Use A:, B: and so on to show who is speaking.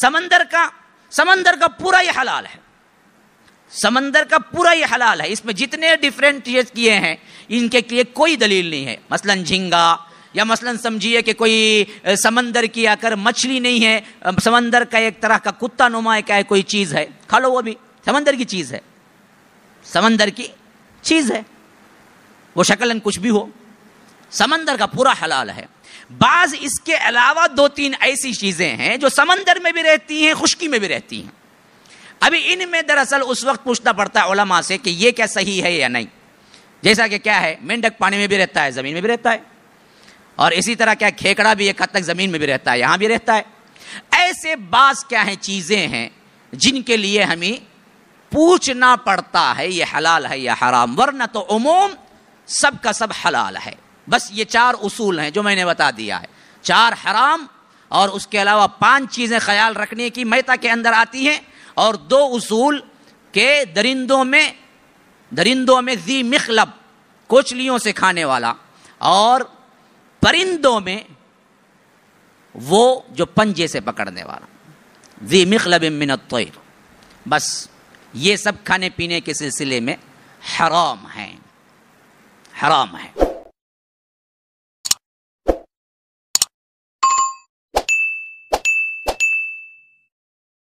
A: समंदर का समंदर का पूरा यह हलाल है समंदर का पूरा यह हलाल है इसमें जितने डिफरेंट चीज किए हैं इनके लिए कोई दलील नहीं है मसलन झिंगा या मसलन समझिए कि कोई समंदर की आकर मछली नहीं है समंदर का एक तरह का कुत्ता नुमा क्या है कोई चीज़ है खा लो वो भी समंदर की चीज़ है समंदर की चीज़ है वो शक्लन कुछ भी हो समंदर का पूरा हलाल है बाज इसके अलावा दो तीन ऐसी चीज़ें हैं जो समंदर में भी रहती हैं खुश्की में भी रहती हैं अभी इनमें दरअसल उस वक्त पूछना पड़ता है ओलमा से कि ये क्या सही है या नहीं जैसा कि क्या है मेंढक पानी में भी रहता है ज़मीन में भी रहता है और इसी तरह क्या खेकड़ा भी एक हद तक ज़मीन में भी रहता है यहां भी रहता है ऐसे बास क्या है चीज़ें हैं जिनके लिए हमें पूछना पड़ता है ये हलाल है या हराम वरना तो उमूम सबका सब हलाल है बस ये चार उसूल हैं जो मैंने बता दिया है चार हराम और उसके अलावा पांच चीज़ें ख्याल रखने की मैता के अंदर आती हैं और दो उसूल के दरिंदों में दरिंदों में जी मखलब कोचलियों से खाने वाला और परिंदों में वो जो पंजे से पकड़ने वाला जी मखलब मिनत बस ये सब खाने पीने के सिलसिले में हराम हैं हराम है